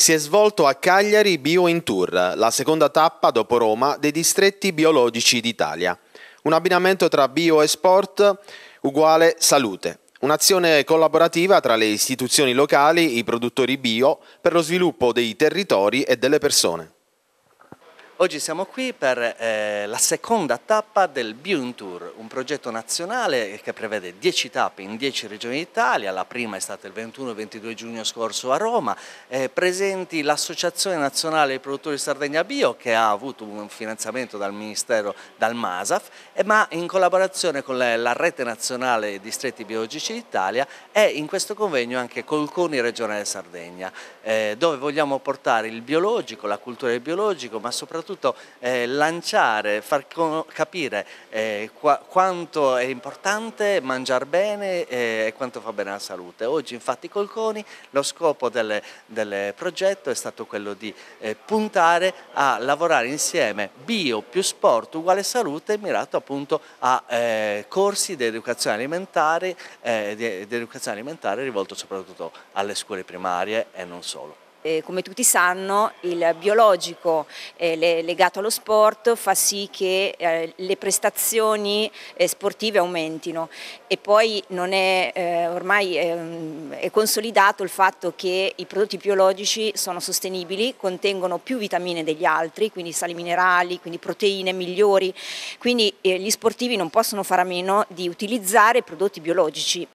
Si è svolto a Cagliari Bio in Tour, la seconda tappa dopo Roma dei distretti biologici d'Italia. Un abbinamento tra bio e sport uguale salute. Un'azione collaborativa tra le istituzioni locali, i produttori bio, per lo sviluppo dei territori e delle persone. Oggi siamo qui per eh, la seconda tappa del Biun Tour, un progetto nazionale che prevede 10 tappe in 10 regioni d'Italia, la prima è stata il 21-22 giugno scorso a Roma, eh, presenti l'Associazione Nazionale dei Produttori Sardegna Bio che ha avuto un finanziamento dal Ministero, dal MASAF, eh, ma in collaborazione con la, la Rete Nazionale Distretti Biologici d'Italia e in questo convegno anche Colconi Regionale Sardegna, eh, dove vogliamo portare il biologico, la cultura del biologico, ma soprattutto soprattutto eh, lanciare, far capire eh, qua, quanto è importante mangiare bene eh, e quanto fa bene alla salute. Oggi infatti col CONI lo scopo del, del progetto è stato quello di eh, puntare a lavorare insieme bio più sport uguale salute mirato appunto a eh, corsi di educazione alimentare, eh, di, di educazione alimentare rivolto soprattutto alle scuole primarie e non solo eh, come tutti sanno, il biologico eh, legato allo sport fa sì che eh, le prestazioni eh, sportive aumentino e poi non è, eh, ormai ehm, è consolidato il fatto che i prodotti biologici sono sostenibili, contengono più vitamine degli altri, quindi sali minerali, quindi proteine migliori, quindi eh, gli sportivi non possono fare a meno di utilizzare prodotti biologici